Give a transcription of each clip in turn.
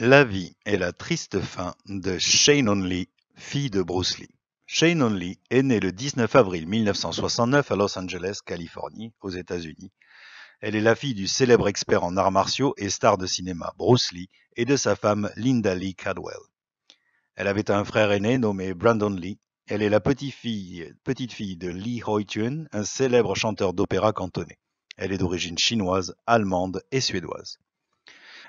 La vie est la triste fin de Shane Only, fille de Bruce Lee. Shane Only est née le 19 avril 1969 à Los Angeles, Californie, aux États-Unis. Elle est la fille du célèbre expert en arts martiaux et star de cinéma Bruce Lee et de sa femme Linda Lee Cadwell. Elle avait un frère aîné nommé Brandon Lee. Elle est la petite-fille petite fille de Lee Hoi-tun, un célèbre chanteur d'opéra cantonais. Elle est d'origine chinoise, allemande et suédoise.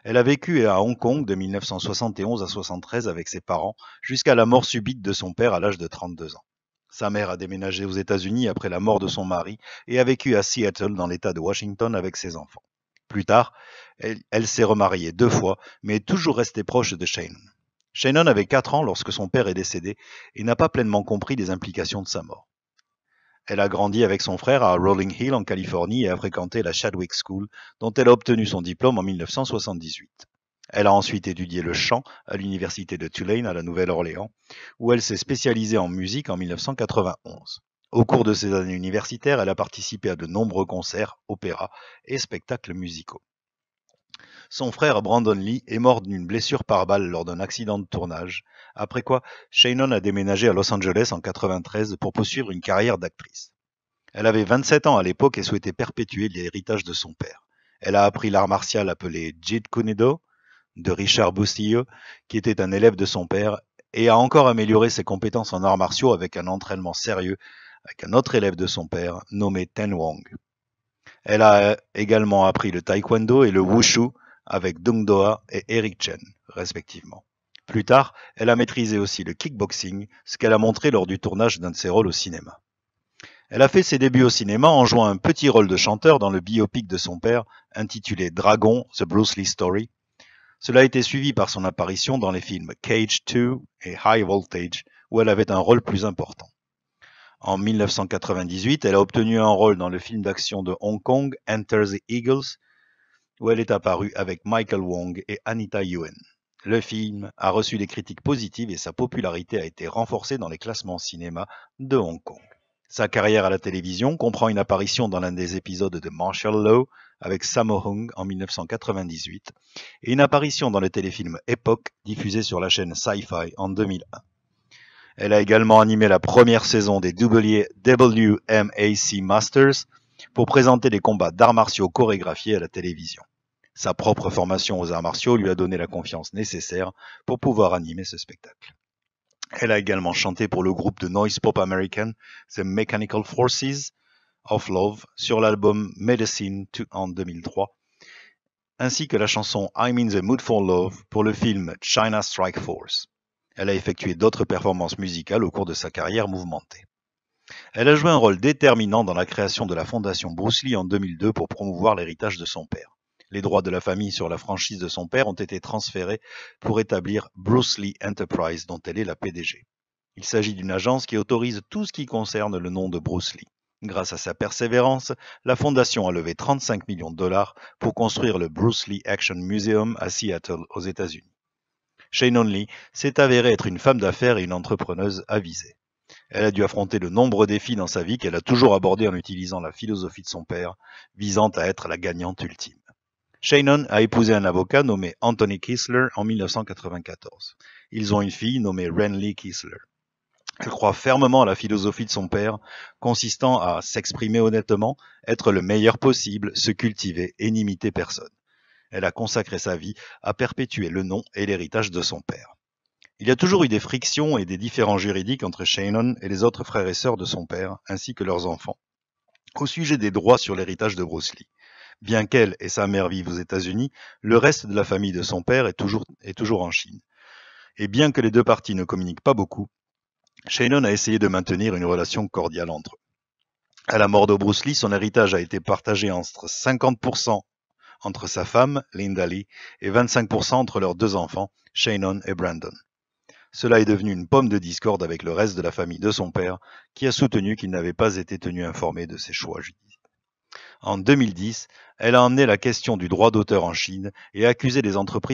Elle a vécu à Hong Kong de 1971 à 73 avec ses parents jusqu'à la mort subite de son père à l'âge de 32 ans. Sa mère a déménagé aux États-Unis après la mort de son mari et a vécu à Seattle dans l'État de Washington avec ses enfants. Plus tard, elle, elle s'est remariée deux fois, mais est toujours restée proche de Shannon. Shannon avait 4 ans lorsque son père est décédé et n'a pas pleinement compris les implications de sa mort. Elle a grandi avec son frère à Rolling Hill en Californie et a fréquenté la Chadwick School, dont elle a obtenu son diplôme en 1978. Elle a ensuite étudié le chant à l'université de Tulane à la Nouvelle-Orléans, où elle s'est spécialisée en musique en 1991. Au cours de ses années universitaires, elle a participé à de nombreux concerts, opéras et spectacles musicaux. Son frère Brandon Lee est mort d'une blessure par balle lors d'un accident de tournage, après quoi Shannon a déménagé à Los Angeles en 1993 pour poursuivre une carrière d'actrice. Elle avait 27 ans à l'époque et souhaitait perpétuer l'héritage de son père. Elle a appris l'art martial appelé Jeet Kune Do de Richard Bustillo, qui était un élève de son père, et a encore amélioré ses compétences en arts martiaux avec un entraînement sérieux avec un autre élève de son père nommé Ten Wong. Elle a également appris le taekwondo et le wushu avec Dung Doa et Eric Chen, respectivement. Plus tard, elle a maîtrisé aussi le kickboxing, ce qu'elle a montré lors du tournage d'un de ses rôles au cinéma. Elle a fait ses débuts au cinéma en jouant un petit rôle de chanteur dans le biopic de son père, intitulé Dragon, The Bruce Lee Story. Cela a été suivi par son apparition dans les films Cage 2 et High Voltage, où elle avait un rôle plus important. En 1998, elle a obtenu un rôle dans le film d'action de Hong Kong, Enter the Eagles, où elle est apparue avec Michael Wong et Anita Yuen. Le film a reçu des critiques positives et sa popularité a été renforcée dans les classements cinéma de Hong Kong. Sa carrière à la télévision comprend une apparition dans l'un des épisodes de Martial Law avec Sammo Hung en 1998 et une apparition dans le téléfilm Époque diffusé sur la chaîne Sci-Fi en 2001. Elle a également animé la première saison des WMAC Masters, pour présenter des combats d'arts martiaux chorégraphiés à la télévision. Sa propre formation aux arts martiaux lui a donné la confiance nécessaire pour pouvoir animer ce spectacle. Elle a également chanté pour le groupe de noise pop American The Mechanical Forces of Love sur l'album Medicine en 2003, ainsi que la chanson I'm in the Mood for Love pour le film China Strike Force. Elle a effectué d'autres performances musicales au cours de sa carrière mouvementée. Elle a joué un rôle déterminant dans la création de la fondation Bruce Lee en 2002 pour promouvoir l'héritage de son père. Les droits de la famille sur la franchise de son père ont été transférés pour établir Bruce Lee Enterprise dont elle est la PDG. Il s'agit d'une agence qui autorise tout ce qui concerne le nom de Bruce Lee. Grâce à sa persévérance, la fondation a levé 35 millions de dollars pour construire le Bruce Lee Action Museum à Seattle, aux États-Unis. Shane Lee s'est avérée être une femme d'affaires et une entrepreneuse avisée. Elle a dû affronter de nombreux défis dans sa vie qu'elle a toujours abordé en utilisant la philosophie de son père, visant à être la gagnante ultime. Shannon a épousé un avocat nommé Anthony Kissler en 1994. Ils ont une fille nommée Renly Kissler. Elle croit fermement à la philosophie de son père, consistant à s'exprimer honnêtement, être le meilleur possible, se cultiver et n'imiter personne. Elle a consacré sa vie à perpétuer le nom et l'héritage de son père. Il y a toujours eu des frictions et des différends juridiques entre Shannon et les autres frères et sœurs de son père, ainsi que leurs enfants, au sujet des droits sur l'héritage de Bruce Lee. Bien qu'elle et sa mère vivent aux États-Unis, le reste de la famille de son père est toujours, toujours en Chine. Et bien que les deux parties ne communiquent pas beaucoup, Shannon a essayé de maintenir une relation cordiale entre eux. À la mort de Bruce Lee, son héritage a été partagé entre 50% entre sa femme, Linda Lee, et 25% entre leurs deux enfants, Shannon et Brandon. Cela est devenu une pomme de discorde avec le reste de la famille de son père, qui a soutenu qu'il n'avait pas été tenu informé de ses choix judiciaires. En 2010, elle a emmené la question du droit d'auteur en Chine et accusé les entreprises